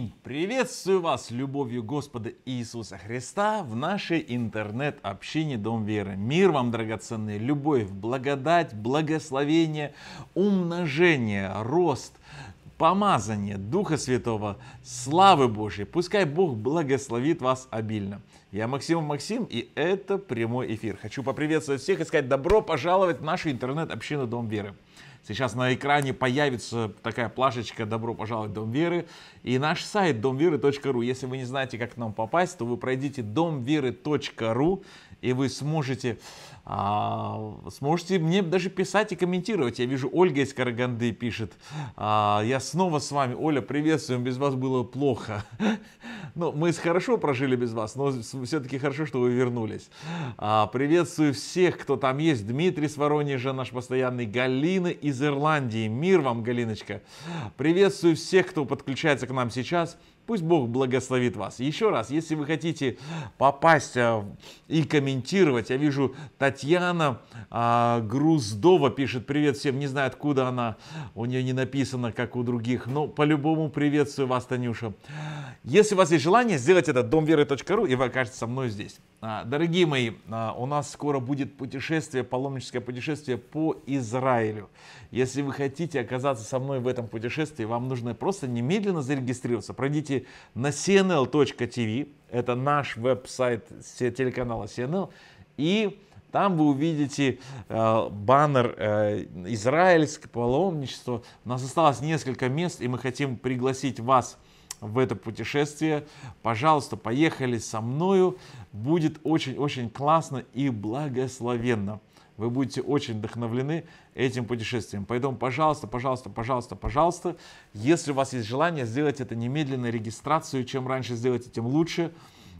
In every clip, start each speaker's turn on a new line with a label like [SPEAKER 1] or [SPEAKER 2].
[SPEAKER 1] день! Приветствую вас любовью Господа Иисуса Христа в нашей интернет-общине Дом Веры. Мир вам, драгоценный, любовь, благодать, благословение, умножение, рост, помазание Духа Святого, славы Божьей. Пускай Бог благословит вас обильно. Я Максим Максим, и это прямой эфир. Хочу поприветствовать всех и сказать добро пожаловать в нашу интернет-общину Дом Веры. Сейчас на экране появится такая плашечка «Добро пожаловать в Дом Веры» и наш сайт домверы.ру. Если вы не знаете, как к нам попасть, то вы пройдите домверы.ру и вы сможете а, сможете мне даже писать и комментировать. Я вижу, Ольга из Караганды пишет. А, я снова с вами. Оля, приветствуем. Без вас было плохо. Ну, мы хорошо прожили без вас, но все-таки хорошо, что вы вернулись. А, приветствую всех, кто там есть. Дмитрий с Воронежа, наш постоянный. Галина из Ирландии. Мир вам, Галиночка. Приветствую всех, кто подключается к нам сейчас. Пусть Бог благословит вас. Еще раз, если вы хотите попасть а, и комментировать, я вижу, Татьяна а, Груздова пишет привет всем. Не знаю, откуда она, у нее не написано, как у других, но по-любому приветствую вас, Танюша. Если у вас есть желание, сделать это домверы.ру, и вы окажетесь со мной здесь. А, дорогие мои, а, у нас скоро будет путешествие, паломническое путешествие по Израилю. Если вы хотите оказаться со мной в этом путешествии, вам нужно просто немедленно зарегистрироваться. Пройдите на cnl.tv, это наш веб-сайт телеканала CNL, и там вы увидите э, баннер э, «Израильское паломничество». У нас осталось несколько мест, и мы хотим пригласить вас – в это путешествие. Пожалуйста, поехали со мною. Будет очень-очень классно и благословенно. Вы будете очень вдохновлены этим путешествием. Поэтому, пожалуйста, пожалуйста, пожалуйста, пожалуйста, если у вас есть желание, сделать это немедленно, регистрацию. Чем раньше сделать, тем лучше.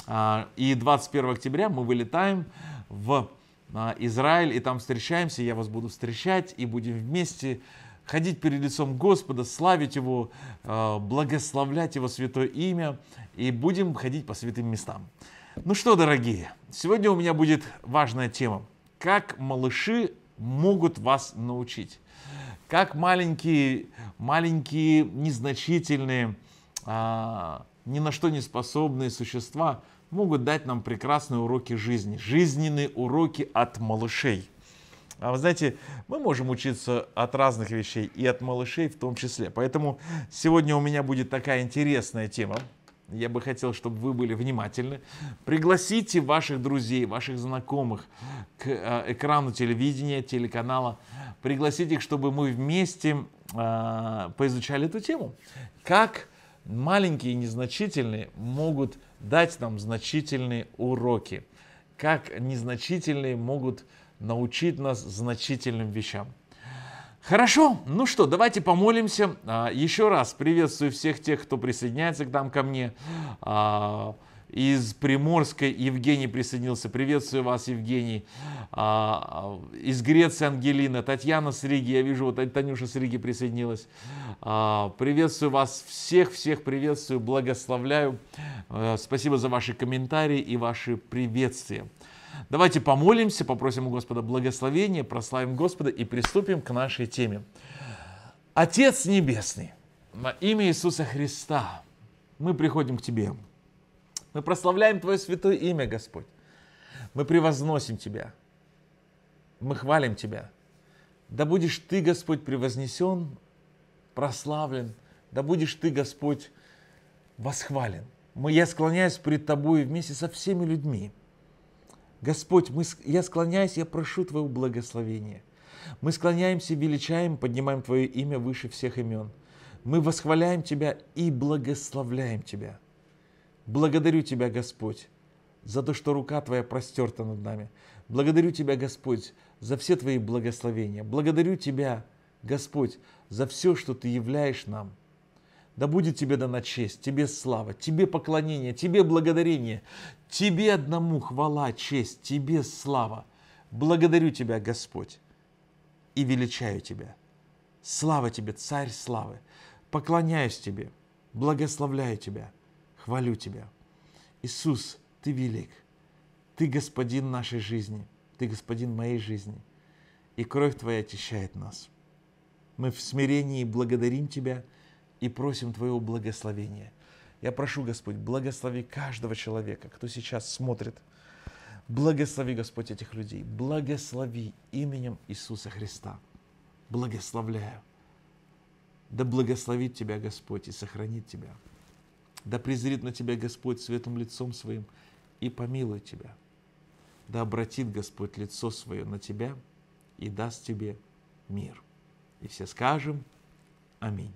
[SPEAKER 1] А, и 21 октября мы вылетаем в а, Израиль, и там встречаемся, я вас буду встречать, и будем вместе ходить перед лицом Господа, славить Его, а, благословлять Его святое имя и будем ходить по святым местам. Ну что, дорогие, сегодня у меня будет важная тема. Как малыши могут вас научить? Как маленькие, маленькие, незначительные, а, ни на что не способные существа могут дать нам прекрасные уроки жизни, жизненные уроки от малышей – а вы знаете, мы можем учиться от разных вещей и от малышей в том числе. Поэтому сегодня у меня будет такая интересная тема. Я бы хотел, чтобы вы были внимательны. Пригласите ваших друзей, ваших знакомых к а, экрану телевидения, телеканала. Пригласите их, чтобы мы вместе э, поизучали эту тему. Как маленькие и незначительные могут дать нам значительные уроки. Как незначительные могут научит нас значительным вещам. Хорошо, ну что, давайте помолимся. А, еще раз приветствую всех тех, кто присоединяется к нам ко мне. А, из Приморской Евгений присоединился. Приветствую вас, Евгений. А, из Греции Ангелина, Татьяна с Риги. Я вижу, вот Танюша с Риги присоединилась. Приветствую вас всех, всех приветствую, благословляю. Э, спасибо за ваши комментарии и ваши приветствия. Давайте помолимся, попросим у Господа благословения, прославим Господа и приступим к нашей теме. Отец Небесный, во имя Иисуса Христа мы приходим к Тебе. Мы прославляем Твое святое имя, Господь. Мы превозносим Тебя. Мы хвалим Тебя. Да будешь Ты, Господь, превознесен, прославлен. Да будешь Ты, Господь, восхвален. Мы, я склоняюсь пред Тобой вместе со всеми людьми – Господь, мы, я склоняюсь, я прошу Твоего благословения. Мы склоняемся, величаем, поднимаем Твое имя выше всех имен. Мы восхваляем Тебя и благословляем Тебя. Благодарю Тебя, Господь, за то, что рука Твоя простерта над нами. Благодарю Тебя, Господь, за все Твои благословения. Благодарю Тебя, Господь, за все, что Ты являешь нам – да будет тебе дана честь, тебе слава, тебе поклонение, тебе благодарение, тебе одному хвала, честь, тебе слава. Благодарю тебя, Господь, и величаю тебя. Слава тебе, Царь славы. Поклоняюсь тебе, благословляю тебя, хвалю тебя. Иисус, ты велик. Ты господин нашей жизни, ты господин моей жизни. И кровь твоя очищает нас. Мы в смирении благодарим тебя – и просим Твоего благословения. Я прошу, Господь, благослови каждого человека, кто сейчас смотрит. Благослови, Господь, этих людей. Благослови именем Иисуса Христа. Благословляю. Да благословит Тебя Господь и сохранит Тебя. Да презрит на Тебя Господь светлым лицом Своим и помилует Тебя. Да обратит Господь лицо Свое на Тебя и даст Тебе мир. И все скажем Аминь.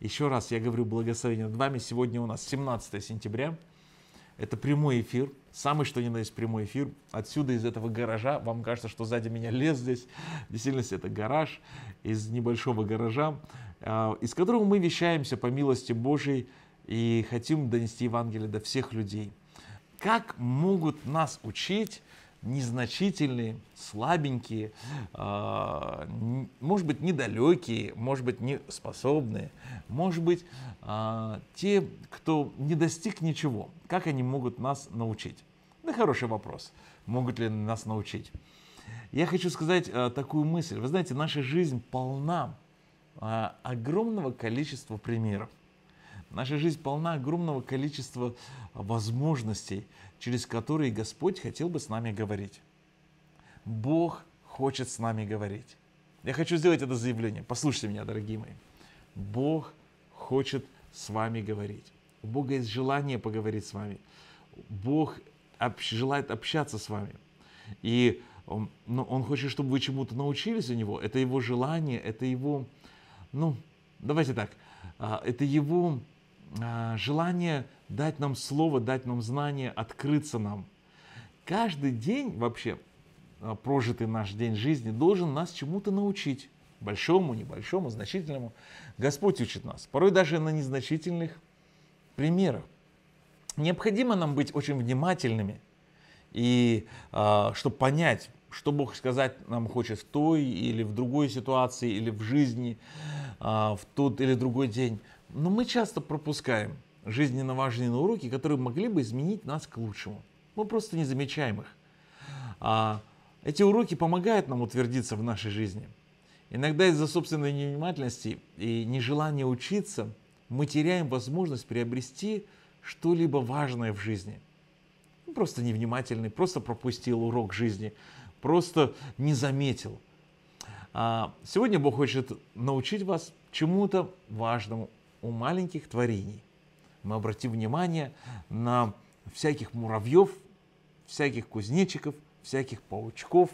[SPEAKER 1] Еще раз я говорю благословение над вами. Сегодня у нас 17 сентября. Это прямой эфир, самый что ни на есть прямой эфир. Отсюда, из этого гаража, вам кажется, что сзади меня лес здесь. В действительности это гараж из небольшого гаража, а, из которого мы вещаемся по милости Божией и хотим донести Евангелие до всех людей. Как могут нас учить незначительные, слабенькие, а, может быть, недалекие, может быть, неспособные, может быть, а, те, кто не достиг ничего. Как они могут нас научить? Да хороший вопрос. Могут ли нас научить? Я хочу сказать а, такую мысль. Вы знаете, наша жизнь полна огромного количества примеров. Наша жизнь полна огромного количества возможностей, через которые Господь хотел бы с нами говорить. Бог хочет с нами говорить. Я хочу сделать это заявление. Послушайте меня, дорогие мои. Бог хочет с вами говорить. У Бога есть желание поговорить с вами. Бог желает общаться с вами. И он, ну, он хочет, чтобы вы чему-то научились у него. Это его желание, это его, ну, давайте так, а, это его Э, желание дать нам слово, дать нам знание, открыться нам. Каждый день вообще, э, прожитый наш день жизни, должен нас чему-то научить. Большому, небольшому, значительному. Господь учит нас. Порой даже на незначительных примерах. Необходимо нам быть очень внимательными. И э, чтобы понять, что Бог сказать нам хочет в той или в другой ситуации, или в жизни, в тот или другой день. Но мы часто пропускаем жизненно важные уроки, которые могли бы изменить нас к лучшему. Мы просто не замечаем их. А эти уроки помогают нам утвердиться в нашей жизни. Иногда из-за собственной невнимательности и нежелания учиться мы теряем возможность приобрести что-либо важное в жизни. Ну, просто невнимательный, просто пропустил урок жизни, просто не заметил. А сегодня Бог хочет научить вас чему-то важному, у маленьких творений. Мы обратим внимание на всяких муравьев, всяких кузнечиков, всяких паучков.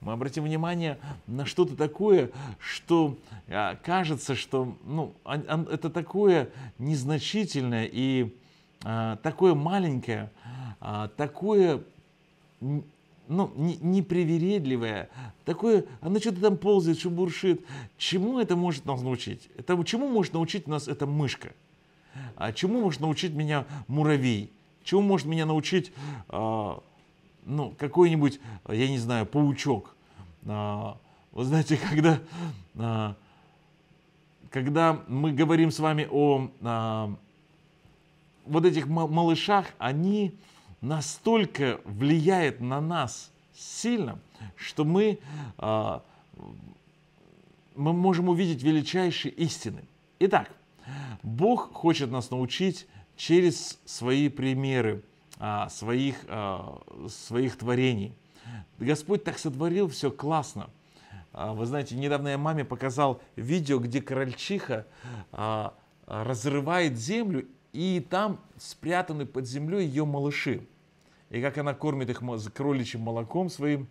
[SPEAKER 1] Мы обратим внимание на что-то такое, что а, кажется, что ну, а, а, это такое незначительное и такое маленькое, такое ну, не, непривередливое, такое, она что-то там ползает, шубуршит. Чему это может нас научить? Это, чему может научить нас эта мышка? А чему может научить меня муравей? Чему может меня научить, а, ну, какой-нибудь, я не знаю, паучок? А, вы знаете, когда, а, когда мы говорим с вами о а, вот этих малышах, они настолько влияет на нас сильно, что мы, а, мы можем увидеть величайшие истины. Итак, Бог хочет нас научить через свои примеры а, своих, а, своих творений. Господь так сотворил все классно. Вы знаете, недавно я маме показал видео, где корольчиха разрывает землю, и там спрятаны под землей ее малыши и как она кормит их кроличьим молоком своим.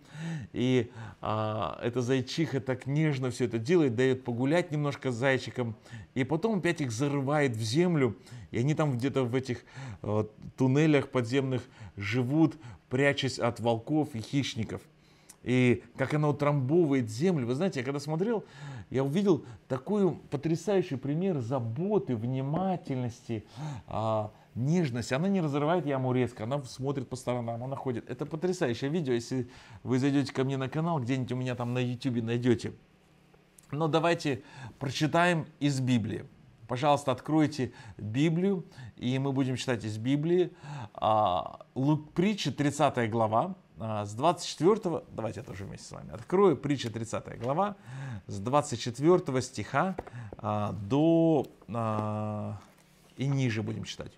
[SPEAKER 1] И а, эта зайчиха так нежно все это делает, дает погулять немножко с зайчиком, и потом опять их зарывает в землю, и они там где-то в этих а, туннелях подземных живут, прячась от волков и хищников. И как она утрамбовывает землю. Вы знаете, я когда смотрел, я увидел такой потрясающий пример заботы, внимательности, а, нежность, она не разрывает яму резко, она смотрит по сторонам, она ходит. Это потрясающее видео, если вы зайдете ко мне на канал, где-нибудь у меня там на YouTube найдете. Но давайте прочитаем из Библии. Пожалуйста, откройте Библию, и мы будем читать из Библии. А, Лук притчи, 30 глава, а, с 24, давайте я тоже вместе с вами открою, притча 30 глава, с 24 стиха а, до и ниже будем читать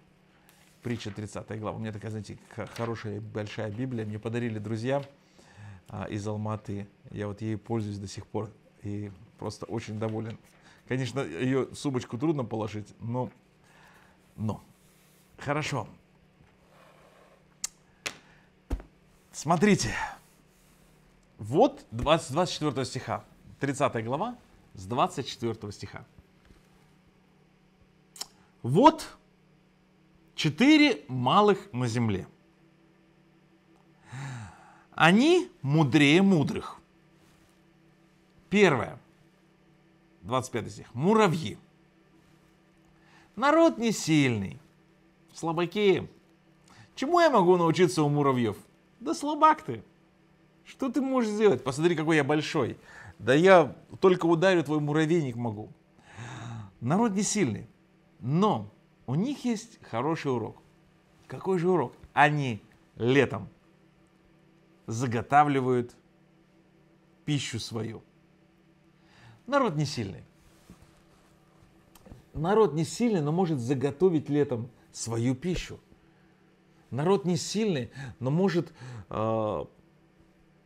[SPEAKER 1] притча 30 глава. У меня такая, знаете, хорошая большая Библия. Мне подарили друзья а, из Алматы. Я вот ей пользуюсь до сих пор и просто очень доволен. Конечно, ее сумочку трудно положить, но... но. Хорошо. Смотрите. Вот 20, 24 стиха. 30 глава с 24 стиха. Вот четыре малых на земле. Они мудрее мудрых. Первое. 25 стих. Муравьи. Народ не сильный. Слабаки. Чему я могу научиться у муравьев? Да слабак ты. Что ты можешь сделать? Посмотри, какой я большой. Да я только ударю твой муравейник могу. Народ не сильный. Но у них есть хороший урок. Какой же урок? Они летом заготавливают пищу свою. Народ не сильный. Народ не сильный, но может заготовить летом свою пищу. Народ не сильный, но может, э,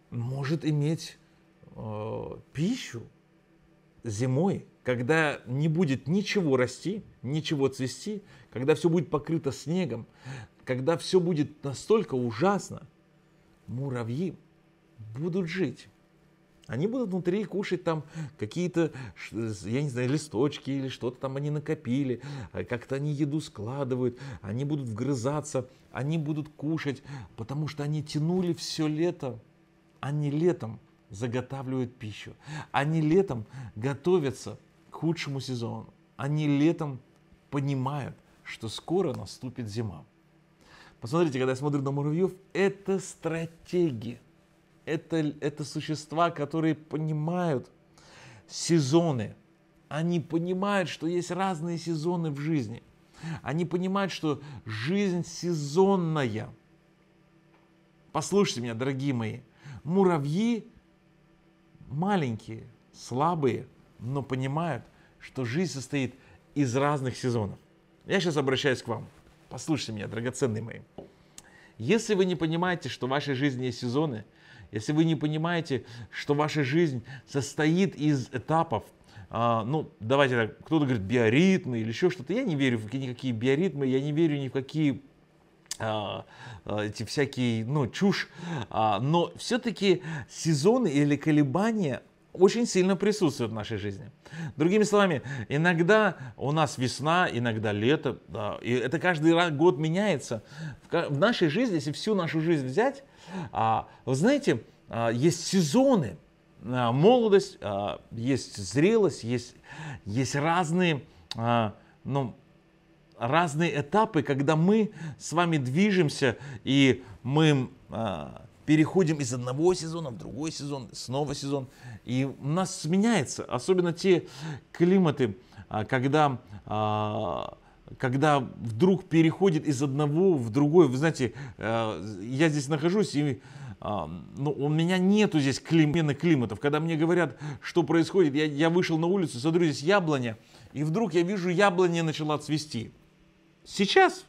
[SPEAKER 1] может иметь э, пищу зимой когда не будет ничего расти, ничего цвести, когда все будет покрыто снегом, когда все будет настолько ужасно, муравьи будут жить. Они будут внутри кушать там какие-то, я не знаю, листочки или что-то там они накопили, а как-то они еду складывают, они будут вгрызаться, они будут кушать, потому что они тянули все лето, они летом заготавливают пищу, они летом готовятся худшему сезону. Они летом понимают, что скоро наступит зима. Посмотрите, когда я смотрю на муравьев, это стратеги, Это, это существа, которые понимают сезоны. Они понимают, что есть разные сезоны в жизни. Они понимают, что жизнь сезонная. Послушайте меня, дорогие мои. Муравьи маленькие, слабые – но понимают, что жизнь состоит из разных сезонов. Я сейчас обращаюсь к вам. Послушайте меня, драгоценные мои. Если вы не понимаете, что в вашей жизни есть сезоны, если вы не понимаете, что ваша жизнь состоит из этапов, а, ну, давайте так, кто-то говорит биоритмы или еще что-то. Я не верю в никакие биоритмы, я не верю ни в какие а, а эти всякие, ну, чушь, а, но все-таки сезоны или колебания очень сильно присутствует в нашей жизни. Другими словами, иногда у нас весна, иногда лето, да, и это каждый год меняется. В нашей жизни, если всю нашу жизнь взять, а, вы знаете, а, есть сезоны, а, молодость, есть зрелость, есть, есть разные, ну, разные этапы, когда мы с вами движемся, и мы переходим из одного сезона в другой сезон, снова сезон. И у нас меняется, особенно те климаты, а, когда а, когда вдруг переходит из одного в другой, вы знаете, а, я здесь нахожусь, и ну, у меня нету здесь климены климатов. Когда мне говорят, что происходит, я, я вышел на улицу, смотрю, здесь яблоня, и вдруг я вижу, яблоня начала цвести. Сейчас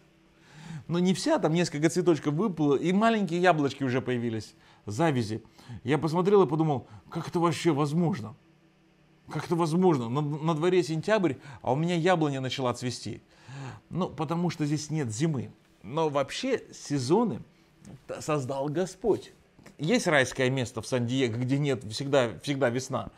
[SPEAKER 1] но ну, не вся, там несколько цветочков выпало, и маленькие яблочки уже появились, завязи. Я посмотрел и подумал, как это вообще возможно? Как это возможно? На, на дворе сентябрь, а у меня яблоня начала цвести. Ну, потому что здесь нет зимы. Но вообще сезоны создал Господь. Есть райское место в Сан-Диего, где нет всегда, всегда весна.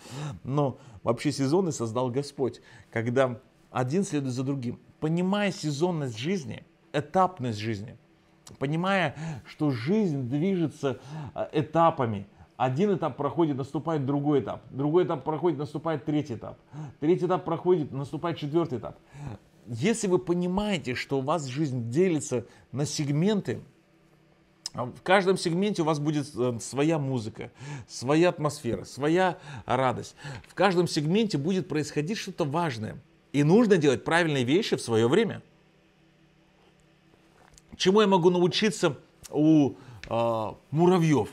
[SPEAKER 1] Но вообще сезоны создал Господь, когда один следует за другим. Понимая сезонность жизни – этапность жизни, понимая, что жизнь движется а, этапами. Один этап проходит, наступает другой этап. Другой этап проходит, наступает третий этап. Третий этап проходит, наступает четвертый этап. Если вы понимаете, что у вас жизнь делится на сегменты, а, в каждом сегменте у вас будет э, своя музыка, своя атмосфера, своя радость. В каждом сегменте будет происходить что-то важное. И нужно делать правильные вещи в свое время – чему я могу научиться у э, муравьев?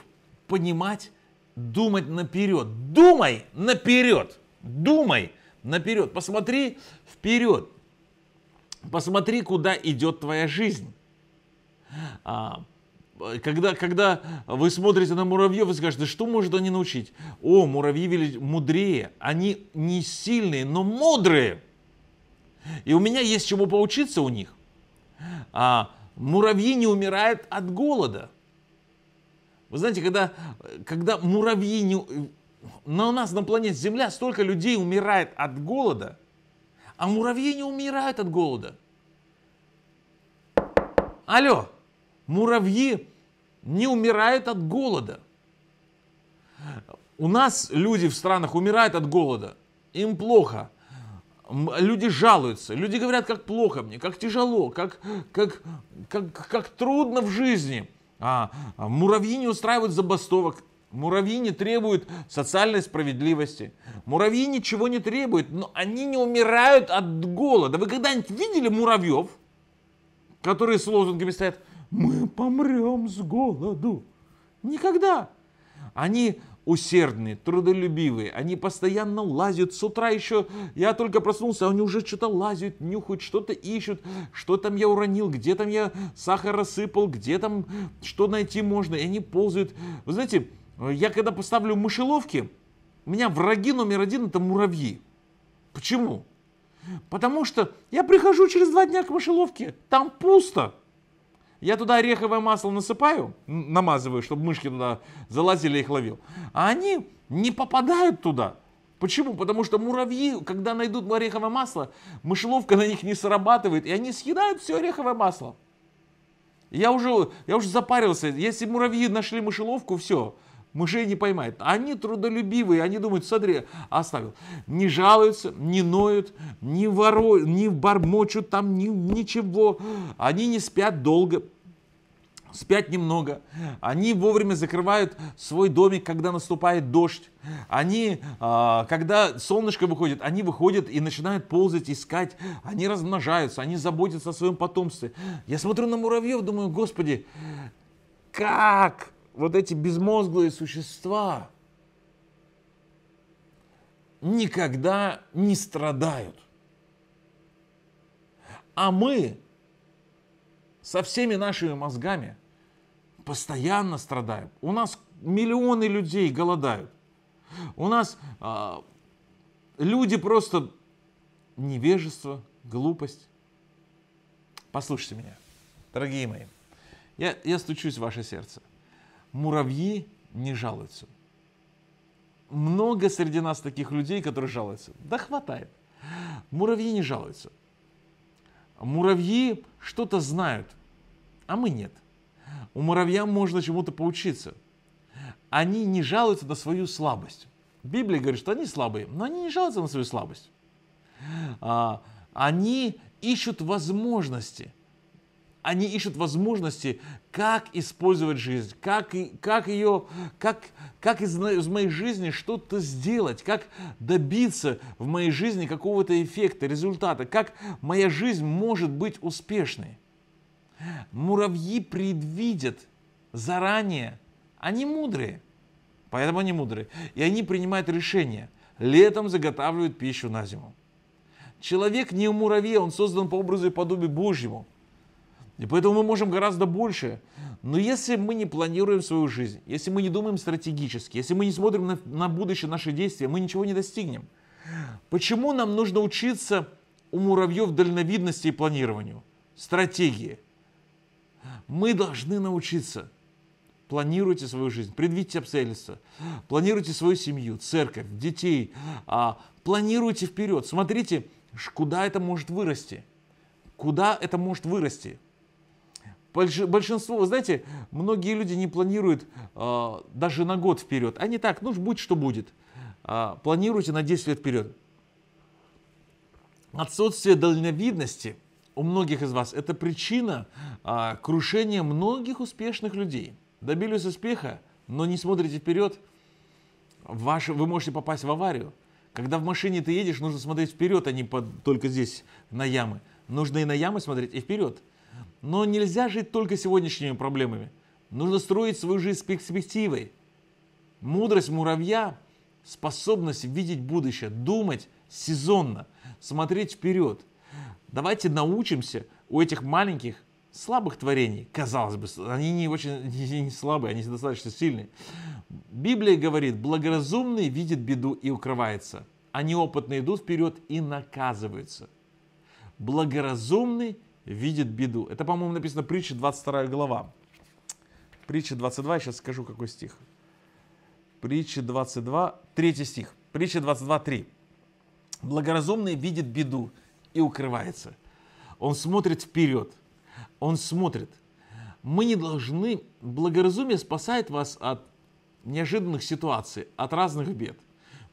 [SPEAKER 1] Понимать, думать наперед. Думай наперед. Думай наперед. Посмотри вперед. Посмотри, куда идет твоя жизнь. А, когда, когда вы смотрите на муравьев вы скажете, что может они научить? О, муравьи мудрее, они не сильные, но мудрые. И у меня есть чему поучиться у них. А, Муравьи не умирают от голода. Вы знаете, когда, когда муравьи не... Но у нас на планете Земля столько людей умирает от голода, а муравьи не умирают от голода. Алло, муравьи не умирают от голода. У нас люди в странах умирают от голода. Им плохо. Люди жалуются, люди говорят, как плохо мне, как тяжело, как, как, как, как трудно в жизни. А, а муравьи не устраивают забастовок, муравьи не требуют социальной справедливости, муравьи ничего не требуют, но они не умирают от голода. Вы когда-нибудь видели муравьев, которые с лозунгами стоят «Мы помрем с голоду»? Никогда. Они усердные, трудолюбивые. Они постоянно лазят. С утра еще, я только проснулся, а они уже что-то лазят, нюхают, что-то ищут. Что там я уронил, где там я сахар рассыпал, где там что найти можно. И они ползают. Вы знаете, я когда поставлю мышеловки, у меня враги номер один это муравьи. Почему? Потому что я прихожу через два дня к мышеловке, там пусто. Я туда ореховое масло насыпаю, намазываю, чтобы мышки туда залазили и их ловил. А они не попадают туда. Почему? Потому что муравьи, когда найдут ореховое масло, мышеловка на них не срабатывает, и они съедают все ореховое масло. Я уже, я уже запарился. Если муравьи нашли мышеловку, все мышей не поймает. Они трудолюбивые, они думают, смотри, оставил. Не жалуются, не ноют, не воруют, не бормочут там ни, ничего. Они не спят долго, спят немного, они вовремя закрывают свой домик, когда наступает дождь, они, а, когда солнышко выходит, они выходят и начинают ползать, искать, они размножаются, они заботятся о своем потомстве. Я смотрю на муравьев, думаю, господи, как вот эти безмозглые существа никогда не страдают. А мы со всеми нашими мозгами постоянно страдаем. У нас миллионы людей голодают. У нас а, люди просто невежество, глупость. Послушайте меня, дорогие мои. Я, я стучусь в ваше сердце муравьи не жалуются. Много среди нас таких людей, которые жалуются. Да хватает. Муравьи не жалуются. Муравьи что-то знают, а мы нет. У муравья можно чему-то поучиться. Они не жалуются на свою слабость. Библия говорит, что они слабые, но они не жалуются на свою слабость. А, они ищут возможности – они ищут возможности, как использовать жизнь, как, как ее, как, как из, из моей жизни что-то сделать, как добиться в моей жизни какого-то эффекта, результата, как моя жизнь может быть успешной. Муравьи предвидят заранее, они мудрые, поэтому они мудрые, и они принимают решения. Летом заготавливают пищу на зиму. Человек не муравей, он создан по образу и подобию Божьему – и поэтому мы можем гораздо больше. Но если мы не планируем свою жизнь, если мы не думаем стратегически, если мы не смотрим на, на будущее наши действия, мы ничего не достигнем. Почему нам нужно учиться у муравьев дальновидности и планированию, стратегии? Мы должны научиться. Планируйте свою жизнь, предвидьте обстоятельства, планируйте свою семью, церковь, детей, а, планируйте вперед, смотрите, куда это может вырасти, куда это может вырасти, Большинство, вы знаете, многие люди не планируют э, даже на год вперед. Они так, ну, будь что будет. Э, планируйте на 10 лет вперед. Отсутствие дальновидности у многих из вас – это причина э, крушения многих успешных людей. Добились успеха, но не смотрите вперед. Ваш, вы можете попасть в аварию. Когда в машине ты едешь, нужно смотреть вперед, а не под, только здесь, на ямы. Нужно и на ямы смотреть, и вперед. Но нельзя жить только сегодняшними проблемами. Нужно строить свою жизнь с перспективой. Мудрость муравья – способность видеть будущее, думать сезонно, смотреть вперед. Давайте научимся у этих маленьких слабых творений, казалось бы, они не очень не, не слабые, они достаточно сильные. Библия говорит, благоразумный видит беду и укрывается, а неопытные идут вперед и наказываются. Благоразумный видит беду. Это, по-моему, написано притча 22 глава. Притча 22, сейчас скажу, какой стих. Притча 22, третий стих. Притча 22, 3. Благоразумный видит беду и укрывается. Он смотрит вперед. Он смотрит. Мы не должны... Благоразумие спасает вас от неожиданных ситуаций, от разных бед.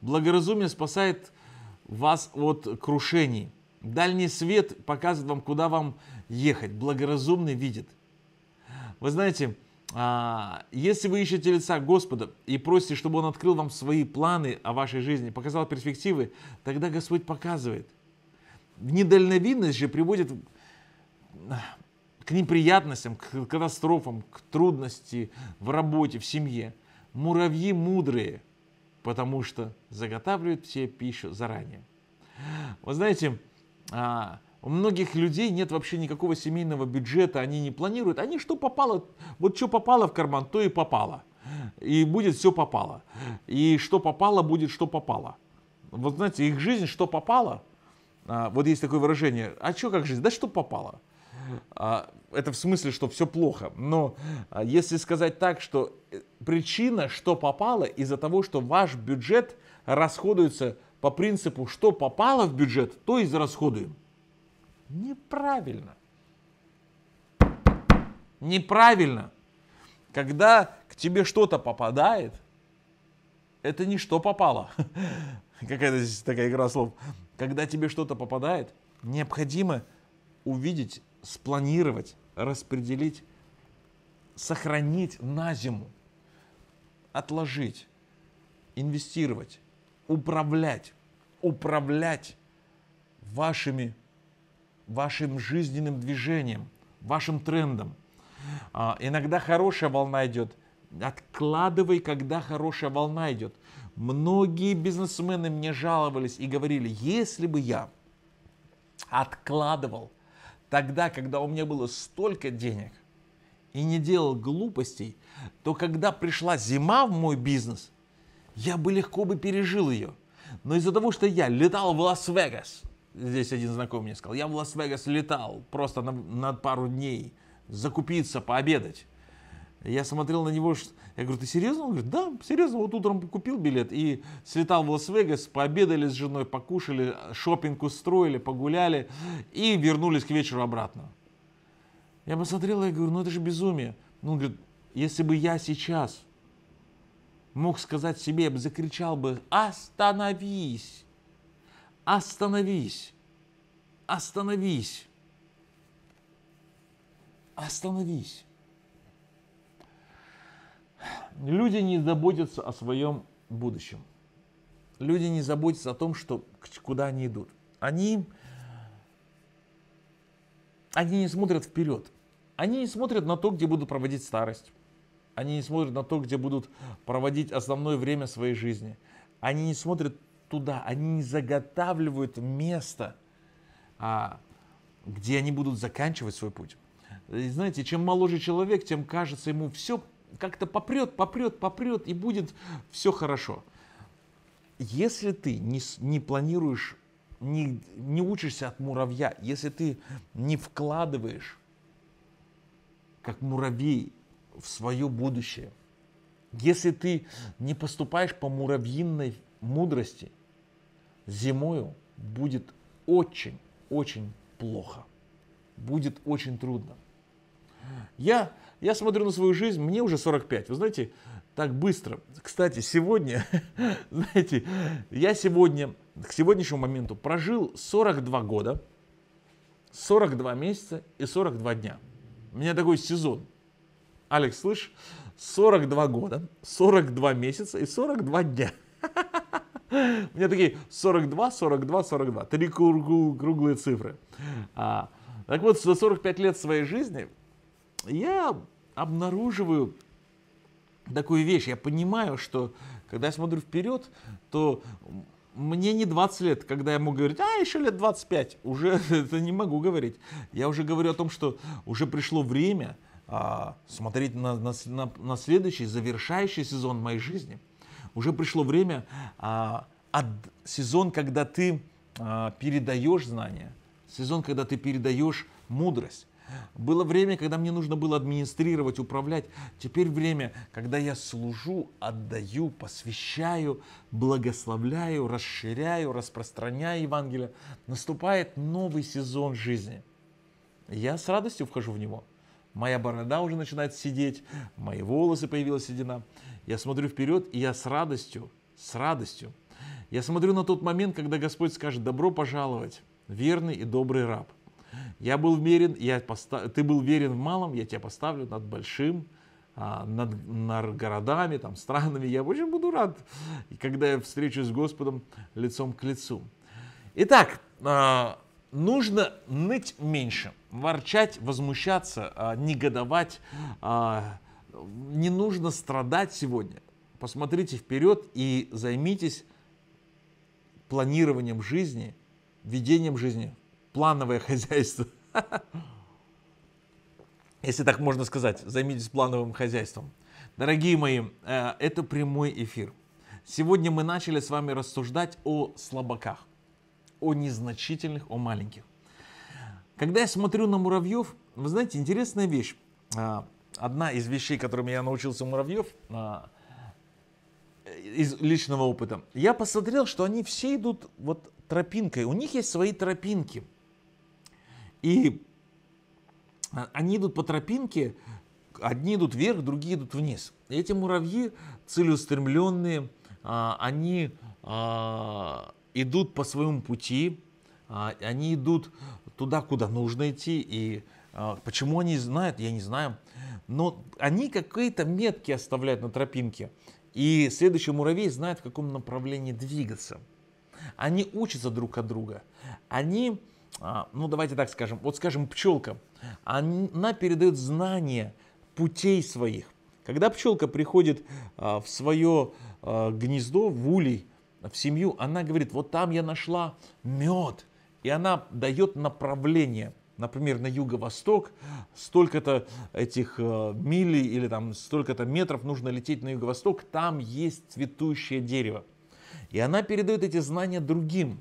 [SPEAKER 1] Благоразумие спасает вас от крушений – Дальний свет показывает вам, куда вам ехать. Благоразумный видит. Вы знаете, а, если вы ищете лица Господа и просите, чтобы Он открыл вам свои планы о вашей жизни, показал перспективы, тогда Господь показывает. Недальновидность же приводит к неприятностям, к катастрофам, к трудности в работе, в семье. Муравьи мудрые, потому что заготавливают все пищу заранее. Вы знаете, а, у многих людей нет вообще никакого семейного бюджета, они не планируют. Они что попало, вот что попало в карман, то и попало. И будет все попало. И что попало, будет что попало. Вот знаете, их жизнь, что попало, а, вот есть такое выражение, а что как жизнь, да что попало. А, это в смысле, что все плохо. Но а, если сказать так, что э, причина, что попало, из-за того, что ваш бюджет расходуется по принципу, что попало в бюджет, то и зарасходуем. Неправильно. Неправильно. Когда к тебе что-то попадает, это не что попало. Какая-то здесь такая игра слов. Когда тебе что-то попадает, необходимо увидеть, спланировать, распределить, сохранить на зиму, отложить, инвестировать, управлять, управлять вашими, вашим жизненным движением, вашим трендом. А, иногда хорошая волна идет. Откладывай, когда хорошая волна идет. Многие бизнесмены мне жаловались и говорили, если бы я откладывал тогда, когда у меня было столько денег и не делал глупостей, то когда пришла зима в мой бизнес, я бы легко бы пережил ее. Но из-за того, что я летал в Лас-Вегас, здесь один знакомый мне сказал, я в Лас-Вегас летал просто на, на пару дней закупиться, пообедать. Я смотрел на него, я говорю, ты серьезно? Он говорит, да, серьезно, вот утром купил билет и слетал в Лас-Вегас, пообедали с женой, покушали, шопинг устроили, погуляли и вернулись к вечеру обратно. Я посмотрел и говорю, ну это же безумие. Ну, он говорит, если бы я сейчас мог сказать себе, бы, закричал бы «Остановись! Остановись! Остановись! Остановись!» Люди не заботятся о своем будущем. Люди не заботятся о том, что, куда они идут. Они, они не смотрят вперед. Они не смотрят на то, где будут проводить старость. Они не смотрят на то, где будут проводить основное время своей жизни. Они не смотрят туда, они не заготавливают место, а, где они будут заканчивать свой путь. И знаете, чем моложе человек, тем кажется ему все как-то попрет, попрет, попрет, и будет все хорошо. Если ты не, не планируешь, не, не учишься от муравья, если ты не вкладываешь, как муравей, в свое будущее. Если ты не поступаешь по муравьиной мудрости, зимою будет очень-очень плохо. Будет очень трудно. Я, я смотрю на свою жизнь, мне уже 45. Вы знаете, так быстро. Кстати, сегодня, знаете, я сегодня, к сегодняшнему моменту прожил 42 года, 42 месяца и 42 дня. У меня такой сезон. Алекс, слышь, 42 года, 42 месяца и 42 дня. У меня такие 42, 42, 42. Три круглые цифры. А, так вот, за 45 лет своей жизни я обнаруживаю такую вещь. Я понимаю, что когда я смотрю вперед, то мне не 20 лет, когда я могу говорить, а, еще лет 25, уже это не могу говорить. Я уже говорю о том, что уже пришло время, а, смотреть на, на, на, следующий, завершающий сезон моей жизни. Уже пришло время, а, от, сезон, когда ты а, передаешь знания, сезон, когда ты передаешь мудрость. Было время, когда мне нужно было администрировать, управлять. Теперь время, когда я служу, отдаю, посвящаю, благословляю, расширяю, распространяю Евангелие. Наступает новый сезон жизни. Я с радостью вхожу в него. Моя борода уже начинает сидеть, мои волосы появилась седина. Я смотрю вперед, и я с радостью, с радостью. Я смотрю на тот момент, когда Господь скажет «добро пожаловать, верный и добрый раб». Я был верен, я постав... ты был верен в малом, я тебя поставлю над большим, а, над, над городами, там, странами. Я очень буду рад, когда я встречусь с Господом лицом к лицу. Итак, а, нужно ныть меньше – ворчать, возмущаться, а, негодовать. А, не нужно страдать сегодня. Посмотрите вперед и займитесь планированием жизни, ведением жизни, плановое хозяйство. Если так можно сказать, займитесь плановым хозяйством. Дорогие мои, э, это прямой эфир. Сегодня мы начали с вами рассуждать о слабаках, о незначительных, о маленьких. Когда я смотрю на муравьев, вы знаете, интересная вещь. А, одна из вещей, которыми я научился у муравьев, а, из личного опыта. Я посмотрел, что они все идут вот тропинкой. У них есть свои тропинки. И а, они идут по тропинке, одни идут вверх, другие идут вниз. И эти муравьи целеустремленные, они идут по своему пути, а, они идут туда, куда нужно идти, и а, почему они знают, я не знаю. Но они какие-то метки оставляют на тропинке, и следующий муравей знает, в каком направлении двигаться. Они учатся друг от друга. Они, а, ну давайте так скажем, вот скажем пчелка, она передает знания путей своих. Когда пчелка приходит в свое гнездо, в улей, в семью, она говорит, вот там я нашла мед, и она дает направление например, на юго-восток, столько-то этих э, мили или там столько-то метров нужно лететь на юго-восток, там есть цветущее дерево. И она передает эти знания другим.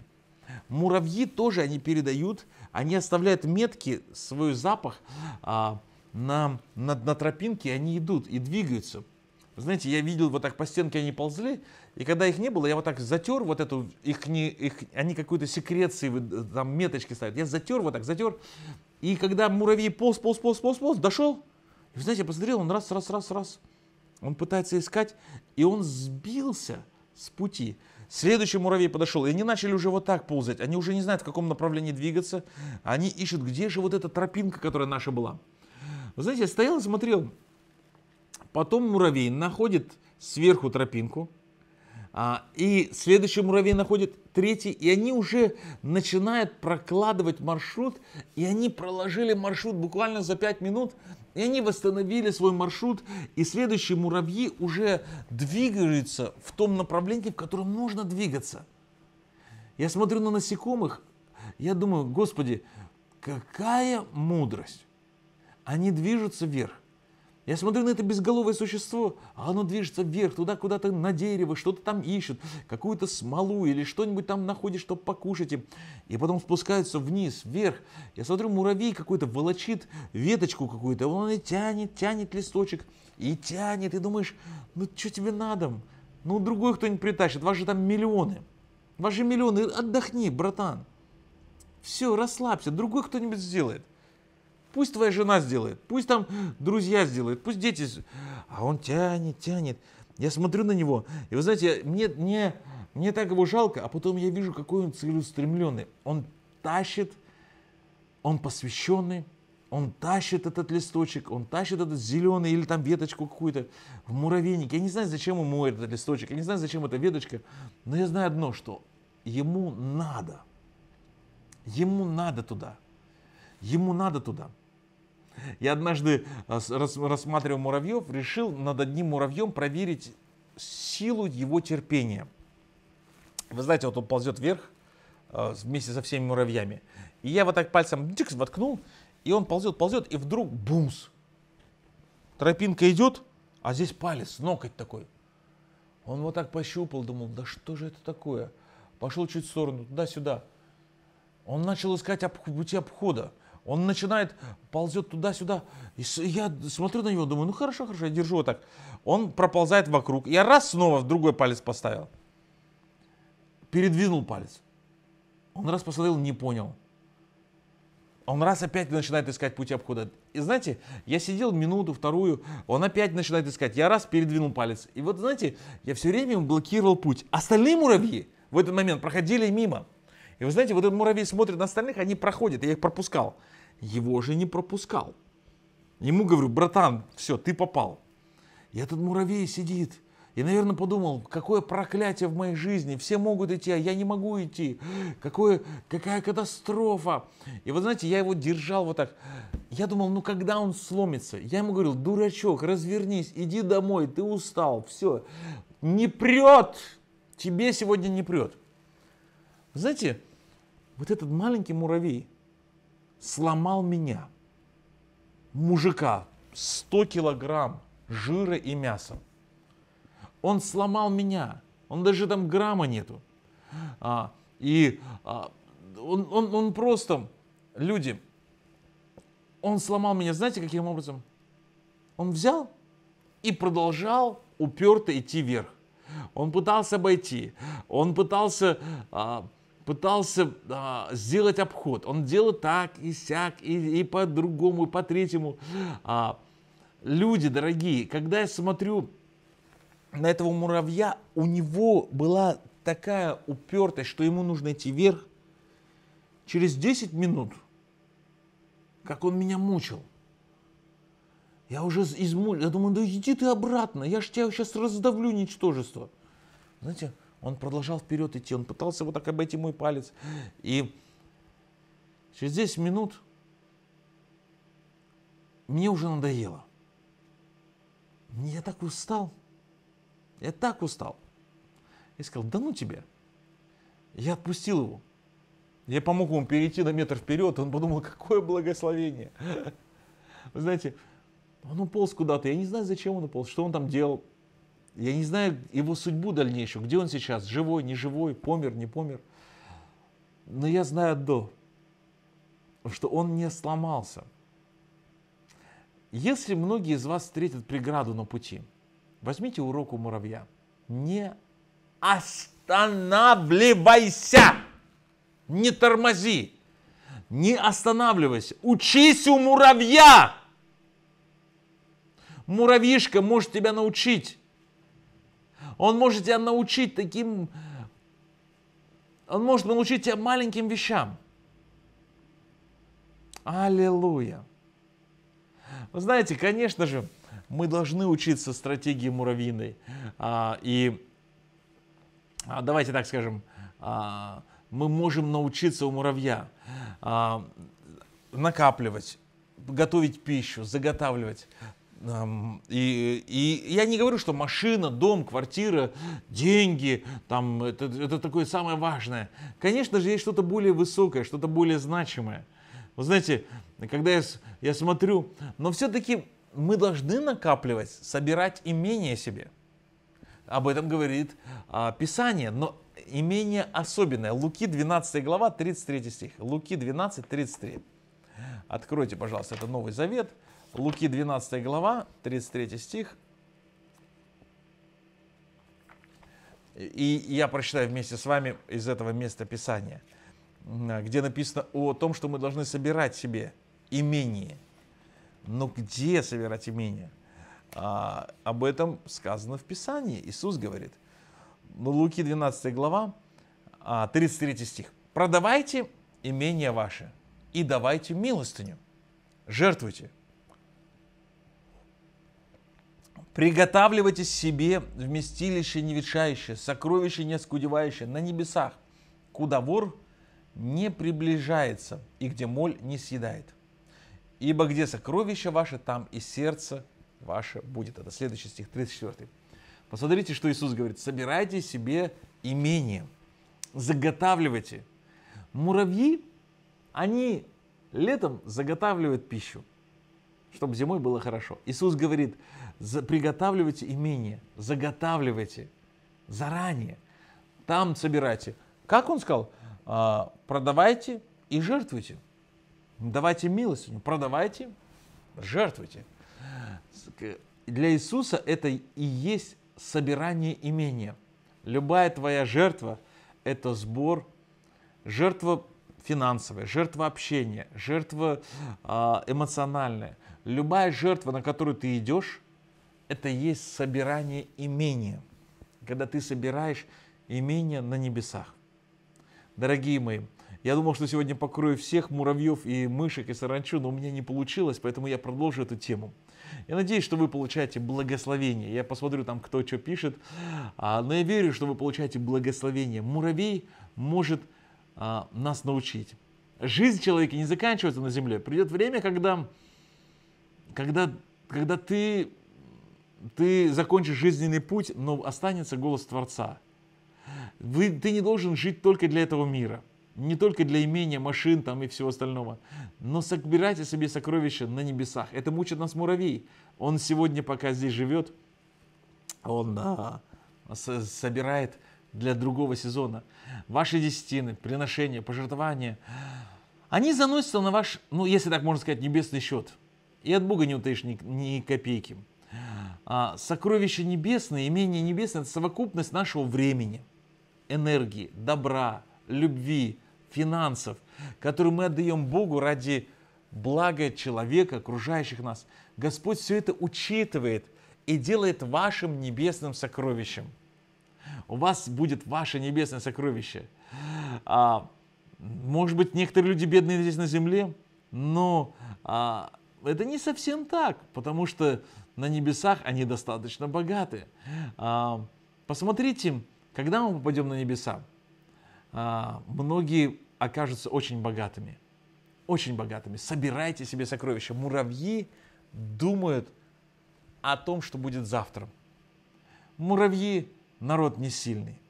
[SPEAKER 1] Муравьи тоже они передают, они оставляют метки, свой запах а, на, на, на тропинке, они идут и двигаются. Знаете, я видел, вот так по стенке они ползли, и когда их не было, я вот так затер вот эту, их не, их, они какую-то секреции, э, там меточки ставят. Я затер вот так, затер. И когда муравей полз, полз, полз, полз, полз, дошел. И, знаете, я посмотрел, он раз, раз, раз, раз. Он пытается искать, и он сбился с пути. Следующий муравей подошел, и они начали уже вот так ползать. Они уже не знают, в каком направлении двигаться. Они ищут, где же вот эта тропинка, которая наша была. Вы знаете, я стоял и смотрел. Потом муравей находит сверху тропинку, а, и следующий муравей находит третий, и они уже начинают прокладывать маршрут, и они проложили маршрут буквально за 5 минут, и они восстановили свой маршрут, и следующие муравьи уже двигаются в том направлении, в котором нужно двигаться. Я смотрю на насекомых, я думаю, Господи, какая мудрость. Они движутся вверх. Я смотрю на это безголовое существо, а оно движется вверх, туда куда-то на дерево, что-то там ищет, какую-то смолу или что-нибудь там находит, чтобы покушать им. И потом спускается вниз, вверх. Я смотрю, муравей какой-то волочит веточку какую-то, он и тянет, тянет листочек, и тянет, и думаешь, ну что тебе надо? Ну другой кто-нибудь притащит, вас же там миллионы. ваши миллионы, отдохни, братан. Все, расслабься, другой кто-нибудь сделает. Пусть твоя жена сделает, пусть там друзья сделают, пусть дети. А он тянет, тянет. Я смотрю на него, и вы знаете, мне, мне, мне так его жалко, а потом я вижу, какой он целеустремленный. Он тащит, он посвященный, он тащит этот листочек, он тащит этот зеленый или там веточку какую-то в муравейник. Я не знаю, зачем ему этот листочек, я не знаю, зачем эта веточка, но я знаю одно, что ему надо. Ему надо туда. Ему надо туда. Я однажды а, рассматривал муравьев, решил над одним муравьем проверить силу его терпения. Вы знаете, вот он ползет вверх а, вместе со всеми муравьями. И я вот так пальцем дикс воткнул, и он ползет, ползет, и вдруг бумс. Тропинка идет, а здесь палец, ноготь такой. Он вот так пощупал, думал, да что же это такое? Пошел чуть в сторону, туда-сюда. Он начал искать пути обхода. Он начинает, ползет туда-сюда. И я смотрю на него, думаю, ну хорошо, хорошо, я держу вот так. Он проползает вокруг. Я раз снова в другой палец поставил. Передвинул палец. Он раз посмотрел, не понял. Он раз опять начинает искать путь обхода. И знаете, я сидел минуту, вторую, он опять начинает искать. Я раз передвинул палец. И вот знаете, я все время блокировал путь. Остальные муравьи в этот момент проходили мимо. И вы знаете, вот этот муравей смотрит на остальных, они проходят, я их пропускал его же не пропускал. Ему говорю, братан, все, ты попал. И этот муравей сидит. И, наверное, подумал, какое проклятие в моей жизни. Все могут идти, а я не могу идти. Какое, какая катастрофа. И вот знаете, я его держал вот так. Я думал, ну когда он сломится? Я ему говорил, дурачок, развернись, иди домой, ты устал, все. Не прет, тебе сегодня не прет. Знаете, вот этот маленький муравей, сломал меня, мужика, 100 килограмм жира и мяса. Он сломал меня, он даже там грамма нету. А, и а, он, он, он просто, люди, он сломал меня, знаете, каким образом? Он взял и продолжал уперто идти вверх. Он пытался обойти, он пытался а, пытался а, сделать обход. Он делал так и сяк, и, и по-другому, и по-третьему. А, люди, дорогие, когда я смотрю на этого муравья, у него была такая упертость, что ему нужно идти вверх. Через 10 минут, как он меня мучил, я уже измучил. Я думаю, да иди ты обратно, я ж тебя сейчас раздавлю, ничтожество. Знаете, он продолжал вперед идти, он пытался вот так обойти мой палец. И через 10 минут мне уже надоело. Я так устал. Я так устал. Я сказал, да ну тебе". Я отпустил его. Я помог ему перейти на метр вперед. Он подумал, какое благословение. Вы знаете, он уполз куда-то. Я не знаю, зачем он уполз, что он там делал. Я не знаю его судьбу дальнейшую, где он сейчас, живой, не живой, помер, не помер. Но я знаю одно, что он не сломался. Если многие из вас встретят преграду на пути, возьмите урок у муравья. Не останавливайся! Не тормози! Не останавливайся! Учись у муравья! Муравьишка может тебя научить он может тебя научить таким... Он может научить тебя маленьким вещам. Аллилуйя. Вы знаете, конечно же, мы должны учиться стратегии муравьиной. А, и а, давайте так скажем, а, мы можем научиться у муравья а, накапливать, готовить пищу, заготавливать. И, и я не говорю, что машина, дом, квартира, деньги, там, это, это такое самое важное. Конечно же, есть что-то более высокое, что-то более значимое. Вы знаете, когда я, я смотрю, но все-таки мы должны накапливать, собирать имение себе. Об этом говорит а, Писание, но имение особенное. Луки 12 глава, 33 стих. Луки 12, 33. Откройте, пожалуйста, это Новый Завет. Луки 12 глава, 33 стих. И я прочитаю вместе с вами из этого места Писания, где написано о том, что мы должны собирать себе имение. Но где собирать имение? А, об этом сказано в Писании. Иисус говорит. Ну, Луки 12 глава, 33 а, стих. «Продавайте имение ваше и давайте милостыню, жертвуйте, Приготавливайте себе вместилище неветшающее, сокровище неоскудевающее на небесах, куда вор не приближается и где моль не съедает. Ибо где сокровище ваше, там и сердце ваше будет. Это следующий стих, 34. Посмотрите, что Иисус говорит. Собирайте себе имение, заготавливайте. Муравьи, они летом заготавливают пищу чтобы зимой было хорошо. Иисус говорит, приготавливайте имение, заготавливайте заранее, там собирайте. Как он сказал? «А, продавайте и жертвуйте. Давайте милость, продавайте, жертвуйте. Для Иисуса это и есть собирание имения. Любая твоя жертва – это сбор. Жертва финансовая, жертва общения, жертва эмоциональная. Любая жертва, на которую ты идешь, это есть собирание имения, когда ты собираешь имение на небесах. Дорогие мои, я думал, что сегодня покрою всех муравьев и мышек и саранчу, но у меня не получилось, поэтому я продолжу эту тему. Я надеюсь, что вы получаете благословение. Я посмотрю там, кто что пишет. А, но я верю, что вы получаете благословение. Муравей может а, нас научить. Жизнь человека не заканчивается на земле. Придет время, когда, когда, когда ты, ты закончишь жизненный путь, но останется голос Творца. Вы, ты не должен жить только для этого мира не только для имения, машин там и всего остального, но собирайте себе сокровища на небесах. Это мучит нас муравей. Он сегодня, пока здесь живет, он а, собирает для другого сезона, ваши десятины, приношения, пожертвования, они заносятся на ваш, ну, если так можно сказать, небесный счет. И от Бога не утаишь ни, ни копейки. А, сокровища небесные, имение небесное – это совокупность нашего времени, энергии, добра, любви, финансов, которые мы отдаем Богу ради блага человека, окружающих нас. Господь все это учитывает и делает вашим небесным сокровищем – у вас будет ваше небесное сокровище. А, может быть, некоторые люди бедные здесь на земле, но а, это не совсем так, потому что на небесах они достаточно богаты. А, посмотрите, когда мы попадем на небеса, а, многие окажутся очень богатыми. Очень богатыми. Собирайте себе сокровища. Муравьи думают о том, что будет завтра. Муравьи народ не сильный,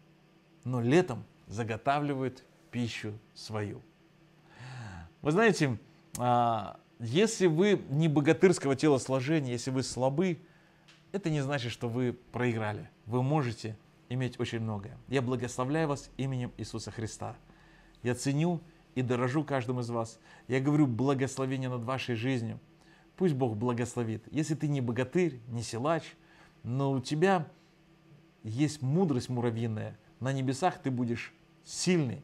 [SPEAKER 1] но летом заготавливает пищу свою. Вы знаете, а, если вы не богатырского телосложения, если вы слабы, это не значит, что вы проиграли. Вы можете иметь очень многое. Я благословляю вас именем Иисуса Христа. Я ценю и дорожу каждым из вас. Я говорю благословение над вашей жизнью. Пусть Бог благословит. Если ты не богатырь, не силач, но у тебя есть мудрость муравьиная. На небесах ты будешь сильный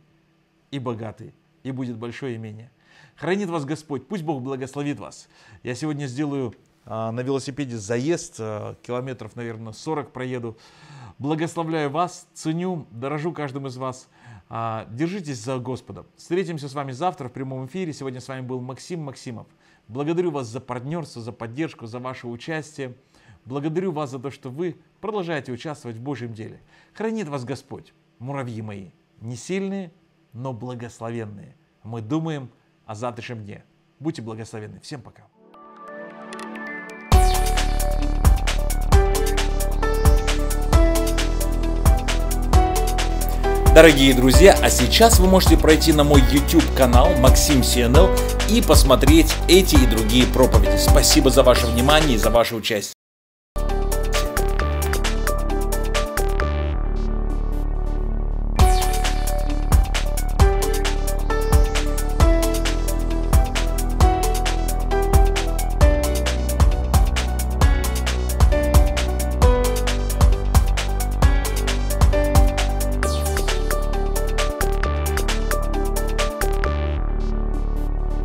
[SPEAKER 1] и богатый, и будет большое имение. Хранит вас Господь, пусть Бог благословит вас. Я сегодня сделаю а, на велосипеде заезд, а, километров, наверное, 40 проеду. Благословляю вас, ценю, дорожу каждым из вас. А, держитесь за Господом. Встретимся с вами завтра в прямом эфире. Сегодня с вами был Максим Максимов. Благодарю вас за партнерство, за поддержку, за ваше участие. Благодарю вас за то, что вы продолжаете участвовать в Божьем деле. Хранит вас Господь, муравьи мои, не сильные, но благословенные. Мы думаем о завтрашнем дне. Будьте благословенны. Всем пока. Дорогие друзья, а сейчас вы можете пройти на мой YouTube канал Максим CNL и посмотреть эти и другие проповеди. Спасибо за ваше внимание и за ваше участие.